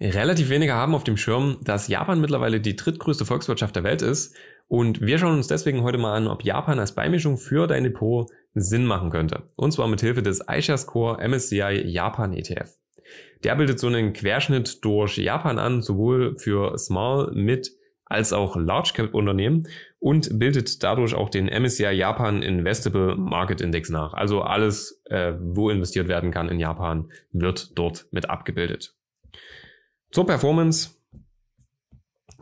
relativ wenige haben auf dem Schirm, dass Japan mittlerweile die drittgrößte Volkswirtschaft der Welt ist. Und wir schauen uns deswegen heute mal an, ob Japan als Beimischung für dein Depot Sinn machen könnte. Und zwar mit Hilfe des iShares Core MSCI Japan ETF. Der bildet so einen Querschnitt durch Japan an, sowohl für Small, Mid als auch Large Cap Unternehmen und bildet dadurch auch den MSCI Japan Investable Market Index nach. Also alles, äh, wo investiert werden kann in Japan, wird dort mit abgebildet. Zur Performance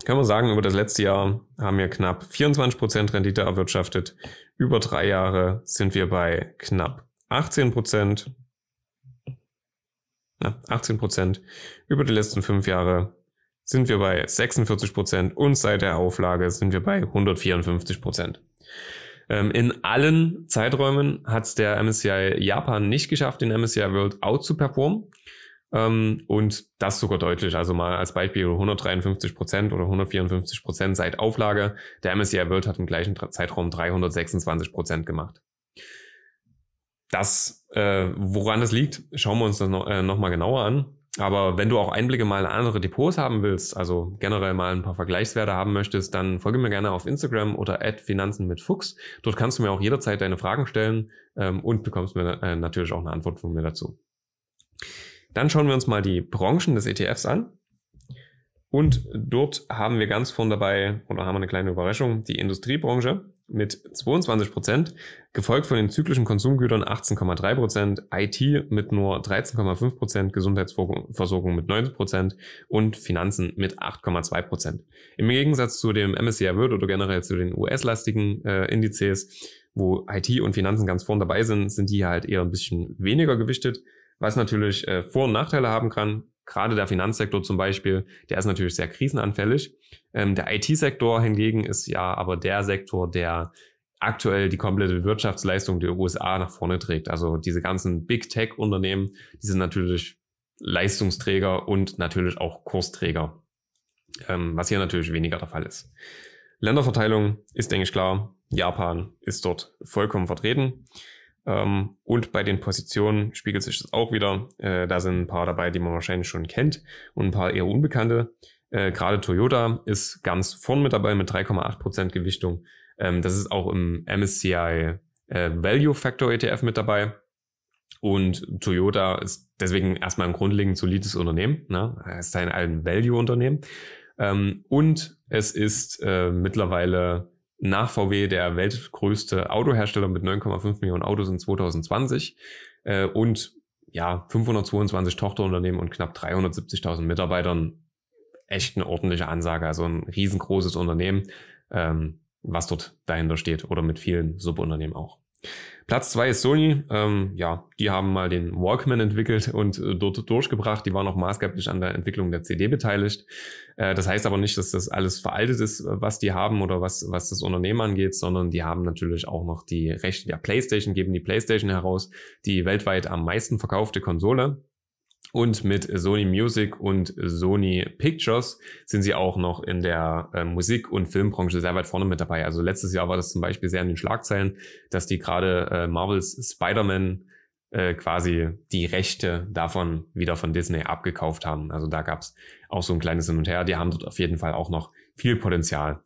können wir sagen, über das letzte Jahr haben wir knapp 24% Rendite erwirtschaftet. Über drei Jahre sind wir bei knapp 18%. Na, 18%. Über die letzten fünf Jahre sind wir bei 46% und seit der Auflage sind wir bei 154%. Ähm, in allen Zeiträumen hat es der MSCI Japan nicht geschafft, den MSCI World out zu performen. Ähm, und das sogar deutlich. Also mal als Beispiel 153 Prozent oder 154 Prozent seit Auflage. Der MSCI World hat im gleichen Zeitraum 326 Prozent gemacht. Das, äh, woran das liegt, schauen wir uns das nochmal äh, noch genauer an. Aber wenn du auch Einblicke mal in andere Depots haben willst, also generell mal ein paar Vergleichswerte haben möchtest, dann folge mir gerne auf Instagram oder Finanzen mit Fuchs. Dort kannst du mir auch jederzeit deine Fragen stellen ähm, und bekommst mir äh, natürlich auch eine Antwort von mir dazu. Dann schauen wir uns mal die Branchen des ETFs an. Und dort haben wir ganz vorne dabei, oder haben wir eine kleine Überraschung, die Industriebranche mit 22 gefolgt von den zyklischen Konsumgütern 18,3 IT mit nur 13,5 Gesundheitsversorgung mit 19 und Finanzen mit 8,2 Im Gegensatz zu dem MSCI World oder generell zu den US-lastigen äh, Indizes, wo IT und Finanzen ganz vorne dabei sind, sind die halt eher ein bisschen weniger gewichtet was natürlich äh, Vor- und Nachteile haben kann. Gerade der Finanzsektor zum Beispiel, der ist natürlich sehr krisenanfällig. Ähm, der IT-Sektor hingegen ist ja aber der Sektor, der aktuell die komplette Wirtschaftsleistung der USA nach vorne trägt. Also diese ganzen Big Tech-Unternehmen, die sind natürlich Leistungsträger und natürlich auch Kursträger, ähm, was hier natürlich weniger der Fall ist. Länderverteilung ist, denke ich, klar. Japan ist dort vollkommen vertreten. Ähm, und bei den Positionen spiegelt sich das auch wieder. Äh, da sind ein paar dabei, die man wahrscheinlich schon kennt und ein paar eher Unbekannte. Äh, Gerade Toyota ist ganz vorn mit dabei mit 3,8% Gewichtung. Ähm, das ist auch im MSCI äh, Value Factor ETF mit dabei. Und Toyota ist deswegen erstmal ein grundlegend solides Unternehmen. Ne? Es ist ein Value-Unternehmen. Ähm, und es ist äh, mittlerweile nach VW der weltgrößte Autohersteller mit 9,5 Millionen Autos in 2020 äh, und ja, 522 Tochterunternehmen und knapp 370.000 Mitarbeitern. Echt eine ordentliche Ansage, also ein riesengroßes Unternehmen, ähm, was dort dahinter steht oder mit vielen Subunternehmen auch. Platz zwei ist Sony. Ähm, ja, die haben mal den Walkman entwickelt und äh, dort durchgebracht. Die waren auch maßgeblich an der Entwicklung der CD beteiligt. Äh, das heißt aber nicht, dass das alles veraltet ist, äh, was die haben oder was, was das Unternehmen angeht, sondern die haben natürlich auch noch die Rechte der PlayStation, geben die PlayStation heraus, die weltweit am meisten verkaufte Konsole. Und mit Sony Music und Sony Pictures sind sie auch noch in der äh, Musik- und Filmbranche sehr weit vorne mit dabei. Also letztes Jahr war das zum Beispiel sehr in den Schlagzeilen, dass die gerade äh, Marvels Spider-Man äh, quasi die Rechte davon wieder von Disney abgekauft haben. Also da gab's auch so ein kleines Hin und Her. Die haben dort auf jeden Fall auch noch viel Potenzial.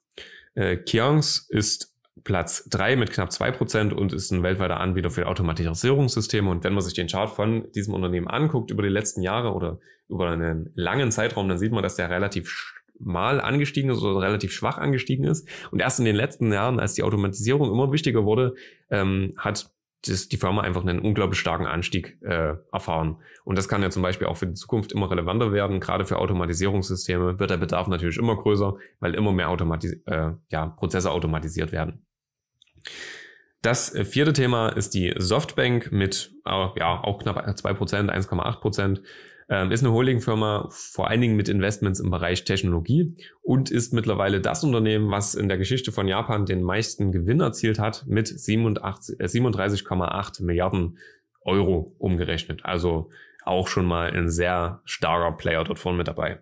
Äh, Kiangs ist Platz 3 mit knapp 2% und ist ein weltweiter Anbieter für Automatisierungssysteme. Und wenn man sich den Chart von diesem Unternehmen anguckt über die letzten Jahre oder über einen langen Zeitraum, dann sieht man, dass der relativ mal angestiegen ist oder relativ schwach angestiegen ist. Und erst in den letzten Jahren, als die Automatisierung immer wichtiger wurde, ähm, hat das, die Firma einfach einen unglaublich starken Anstieg äh, erfahren. Und das kann ja zum Beispiel auch für die Zukunft immer relevanter werden. Gerade für Automatisierungssysteme wird der Bedarf natürlich immer größer, weil immer mehr Automatis äh, ja, Prozesse automatisiert werden. Das äh, vierte Thema ist die Softbank mit äh, ja, auch knapp 2%, 1,8%. Ähm, ist eine Holdingfirma, vor allen Dingen mit Investments im Bereich Technologie und ist mittlerweile das Unternehmen, was in der Geschichte von Japan den meisten Gewinn erzielt hat, mit 37,8 äh, Milliarden Euro umgerechnet. Also auch schon mal ein sehr starker Player dort vorne mit dabei.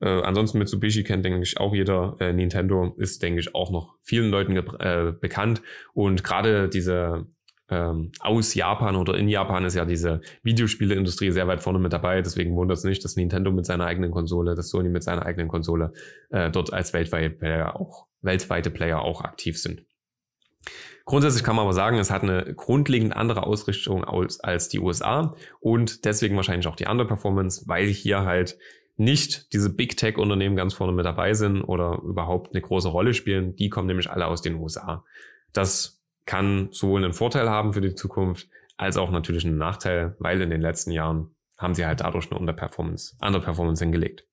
Äh, ansonsten Mitsubishi kennt, denke ich, auch jeder. Äh, Nintendo ist, denke ich, auch noch vielen Leuten äh, bekannt. Und gerade diese ähm, aus Japan oder in Japan ist ja diese Videospieleindustrie sehr weit vorne mit dabei. Deswegen wundert es nicht, dass Nintendo mit seiner eigenen Konsole, dass Sony mit seiner eigenen Konsole äh, dort als weltweite Player auch, weltweite Player auch aktiv sind. Grundsätzlich kann man aber sagen, es hat eine grundlegend andere Ausrichtung als, als die USA und deswegen wahrscheinlich auch die Underperformance, weil hier halt nicht diese Big Tech-Unternehmen ganz vorne mit dabei sind oder überhaupt eine große Rolle spielen. Die kommen nämlich alle aus den USA. Das kann sowohl einen Vorteil haben für die Zukunft als auch natürlich einen Nachteil, weil in den letzten Jahren haben sie halt dadurch eine Underperformance, Performance hingelegt.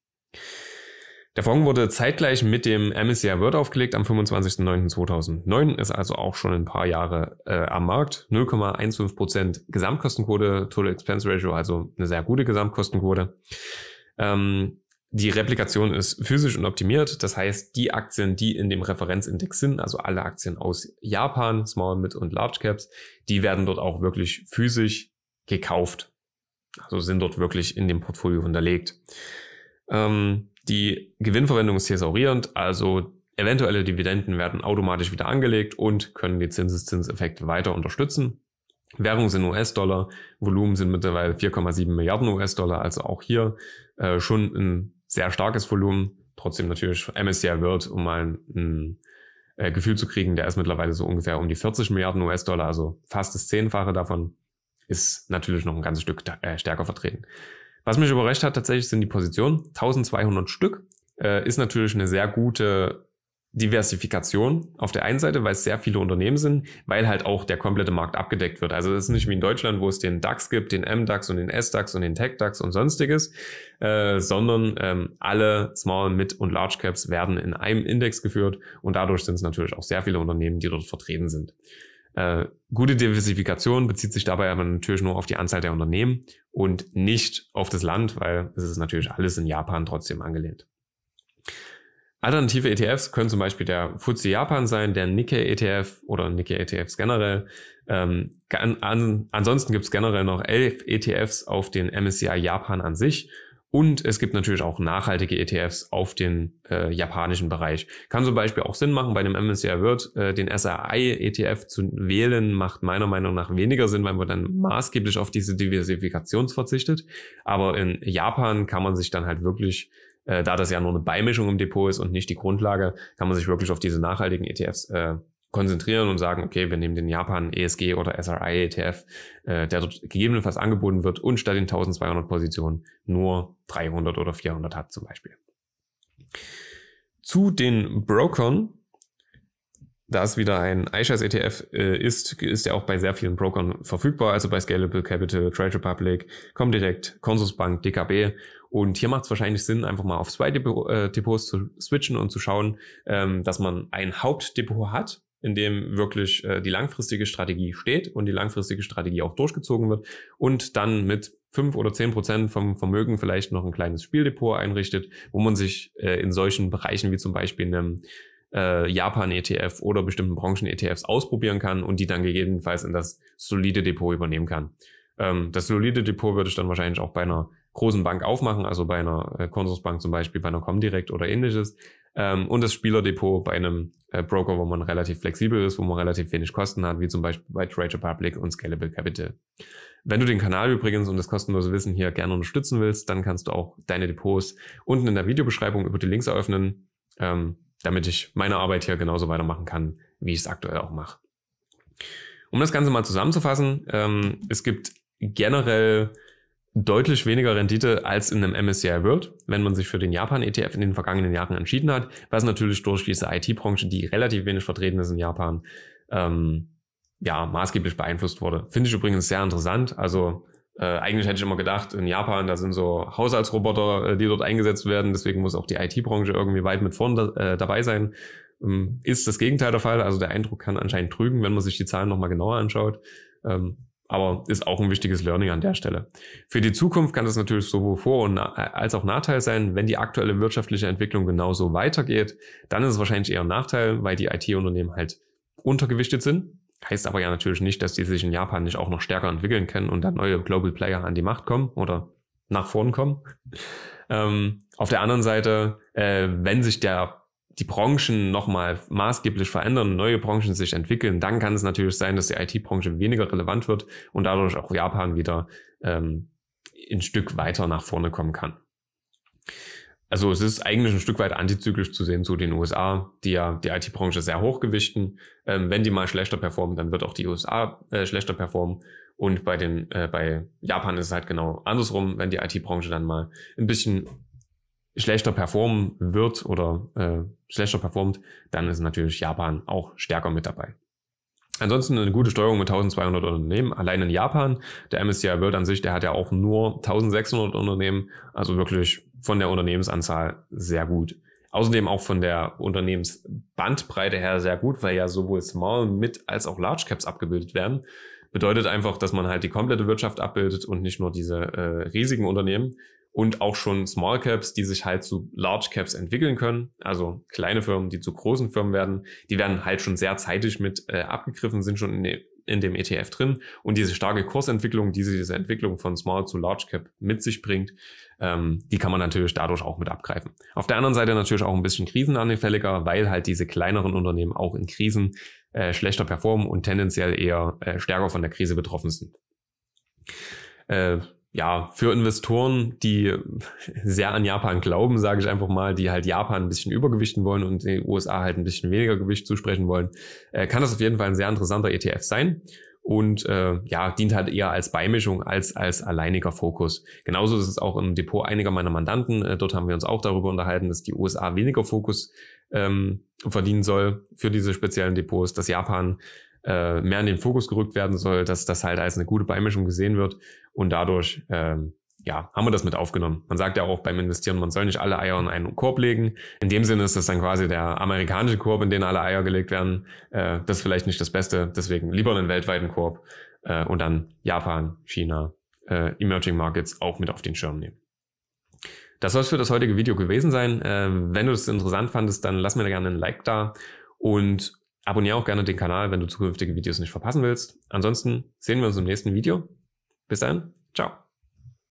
Der Fonds wurde zeitgleich mit dem MSCI World aufgelegt am 25.09.2009, ist also auch schon ein paar Jahre äh, am Markt. 0,15% Gesamtkostenquote, Total Expense Ratio, also eine sehr gute Gesamtkostenquote. Ähm, die Replikation ist physisch und optimiert. Das heißt, die Aktien, die in dem Referenzindex sind, also alle Aktien aus Japan, Small, Mid und Large Caps, die werden dort auch wirklich physisch gekauft. Also sind dort wirklich in dem Portfolio hinterlegt. Ähm, die Gewinnverwendung ist thesaurierend, also eventuelle Dividenden werden automatisch wieder angelegt und können den Zinseszinseffekt weiter unterstützen. Währung sind US-Dollar, Volumen sind mittlerweile 4,7 Milliarden US-Dollar, also auch hier äh, schon ein sehr starkes Volumen. Trotzdem natürlich MSCI World, um mal ein, ein äh, Gefühl zu kriegen, der ist mittlerweile so ungefähr um die 40 Milliarden US-Dollar, also fast das Zehnfache davon, ist natürlich noch ein ganzes Stück äh, stärker vertreten. Was mich überrascht hat tatsächlich sind die Positionen. 1200 Stück äh, ist natürlich eine sehr gute Diversifikation auf der einen Seite, weil es sehr viele Unternehmen sind, weil halt auch der komplette Markt abgedeckt wird. Also das ist nicht wie in Deutschland, wo es den DAX gibt, den MDAX und den SDAX und den TechDAX und sonstiges, äh, sondern ähm, alle Small, Mid und Large Caps werden in einem Index geführt und dadurch sind es natürlich auch sehr viele Unternehmen, die dort vertreten sind. Äh, gute Diversifikation bezieht sich dabei aber natürlich nur auf die Anzahl der Unternehmen und nicht auf das Land, weil es ist natürlich alles in Japan trotzdem angelehnt. Alternative ETFs können zum Beispiel der FTSE Japan sein, der Nikkei ETF oder Nikkei ETFs generell. Ähm, an, ansonsten gibt es generell noch elf ETFs auf den MSCI Japan an sich. Und es gibt natürlich auch nachhaltige ETFs auf den äh, japanischen Bereich. Kann zum Beispiel auch Sinn machen, bei dem MSCI World äh, den SRI-ETF zu wählen, macht meiner Meinung nach weniger Sinn, weil man dann maßgeblich auf diese Diversifikation verzichtet. Aber in Japan kann man sich dann halt wirklich äh, da das ja nur eine Beimischung im Depot ist und nicht die Grundlage, kann man sich wirklich auf diese nachhaltigen ETFs äh, konzentrieren und sagen, okay, wir nehmen den Japan ESG oder SRI ETF, äh, der dort gegebenenfalls angeboten wird und statt den 1200 Positionen nur 300 oder 400 hat zum Beispiel. Zu den Brokern, da es wieder ein iShares ETF äh, ist, ist ja auch bei sehr vielen Brokern verfügbar, also bei Scalable Capital, Trade Republic, Comdirect, Consorsbank, DKB und hier macht es wahrscheinlich Sinn, einfach mal auf zwei äh, Depots zu switchen und zu schauen, ähm, dass man ein Hauptdepot hat, in dem wirklich äh, die langfristige Strategie steht und die langfristige Strategie auch durchgezogen wird und dann mit fünf oder zehn Prozent vom Vermögen vielleicht noch ein kleines Spieldepot einrichtet, wo man sich äh, in solchen Bereichen wie zum Beispiel einem Japan-ETF oder bestimmten Branchen-ETFs ausprobieren kann und die dann gegebenenfalls in das solide Depot übernehmen kann. Ähm, das solide Depot würde ich dann wahrscheinlich auch bei einer großen Bank aufmachen, also bei einer äh, Konsorsbank zum Beispiel, bei einer Comdirect oder ähnliches. Ähm, und das Spielerdepot bei einem äh, Broker, wo man relativ flexibel ist, wo man relativ wenig Kosten hat, wie zum Beispiel bei Trade Republic und Scalable Capital. Wenn du den Kanal übrigens und das kostenlose Wissen hier gerne unterstützen willst, dann kannst du auch deine Depots unten in der Videobeschreibung über die Links eröffnen, ähm, damit ich meine Arbeit hier genauso weitermachen kann, wie ich es aktuell auch mache. Um das Ganze mal zusammenzufassen, ähm, es gibt generell deutlich weniger Rendite als in einem MSCI World, wenn man sich für den Japan-ETF in den vergangenen Jahren entschieden hat, was natürlich durch diese IT-Branche, die relativ wenig vertreten ist in Japan, ähm, ja, maßgeblich beeinflusst wurde. Finde ich übrigens sehr interessant. Also äh, eigentlich hätte ich immer gedacht, in Japan, da sind so Haushaltsroboter, äh, die dort eingesetzt werden, deswegen muss auch die IT-Branche irgendwie weit mit vorne da, äh, dabei sein. Ähm, ist das Gegenteil der Fall, also der Eindruck kann anscheinend trügen, wenn man sich die Zahlen nochmal genauer anschaut. Ähm, aber ist auch ein wichtiges Learning an der Stelle. Für die Zukunft kann das natürlich sowohl Vor- und äh, als auch Nachteil sein. Wenn die aktuelle wirtschaftliche Entwicklung genauso weitergeht, dann ist es wahrscheinlich eher ein Nachteil, weil die IT-Unternehmen halt untergewichtet sind. Heißt aber ja natürlich nicht, dass die sich in Japan nicht auch noch stärker entwickeln können und dann neue Global Player an die Macht kommen oder nach vorn kommen. Ähm, auf der anderen Seite, äh, wenn sich der die Branchen nochmal maßgeblich verändern, neue Branchen sich entwickeln, dann kann es natürlich sein, dass die IT-Branche weniger relevant wird und dadurch auch Japan wieder ähm, ein Stück weiter nach vorne kommen kann. Also es ist eigentlich ein Stück weit antizyklisch zu sehen zu den USA, die ja die IT-Branche sehr hochgewichten. Ähm, wenn die mal schlechter performen, dann wird auch die USA äh, schlechter performen. Und bei den äh, bei Japan ist es halt genau andersrum, wenn die IT-Branche dann mal ein bisschen schlechter performen wird oder äh, schlechter performt, dann ist natürlich Japan auch stärker mit dabei. Ansonsten eine gute Steuerung mit 1200 Unternehmen. Allein in Japan, der MSCI World an sich, der hat ja auch nur 1600 Unternehmen, also wirklich von der Unternehmensanzahl sehr gut. Außerdem auch von der Unternehmensbandbreite her sehr gut, weil ja sowohl Small, Mid als auch Large Caps abgebildet werden. Bedeutet einfach, dass man halt die komplette Wirtschaft abbildet und nicht nur diese äh, riesigen Unternehmen und auch schon Small Caps, die sich halt zu Large Caps entwickeln können, also kleine Firmen, die zu großen Firmen werden, die werden halt schon sehr zeitig mit äh, abgegriffen, sind schon in, de, in dem ETF drin und diese starke Kursentwicklung, die diese Entwicklung von Small zu Large Cap mit sich bringt, ähm, die kann man natürlich dadurch auch mit abgreifen. Auf der anderen Seite natürlich auch ein bisschen krisenanfälliger, weil halt diese kleineren Unternehmen auch in Krisen äh, schlechter performen und tendenziell eher äh, stärker von der Krise betroffen sind. Äh, ja, für Investoren, die sehr an Japan glauben, sage ich einfach mal, die halt Japan ein bisschen übergewichten wollen und den USA halt ein bisschen weniger Gewicht zusprechen wollen, äh, kann das auf jeden Fall ein sehr interessanter ETF sein und äh, ja, dient halt eher als Beimischung als als alleiniger Fokus. Genauso ist es auch im Depot einiger meiner Mandanten. Äh, dort haben wir uns auch darüber unterhalten, dass die USA weniger Fokus ähm, verdienen soll für diese speziellen Depots, dass Japan äh, mehr in den Fokus gerückt werden soll, dass das halt als eine gute Beimischung gesehen wird und dadurch ähm, ja, haben wir das mit aufgenommen. Man sagt ja auch beim Investieren, man soll nicht alle Eier in einen Korb legen. In dem Sinne ist das dann quasi der amerikanische Korb, in den alle Eier gelegt werden. Äh, das ist vielleicht nicht das Beste, deswegen lieber einen weltweiten Korb äh, und dann Japan, China, äh, Emerging Markets auch mit auf den Schirm nehmen. Das soll es für das heutige Video gewesen sein. Äh, wenn du das interessant fandest, dann lass mir da gerne ein Like da und Abonniere auch gerne den Kanal, wenn du zukünftige Videos nicht verpassen willst. Ansonsten sehen wir uns im nächsten Video. Bis dann, ciao.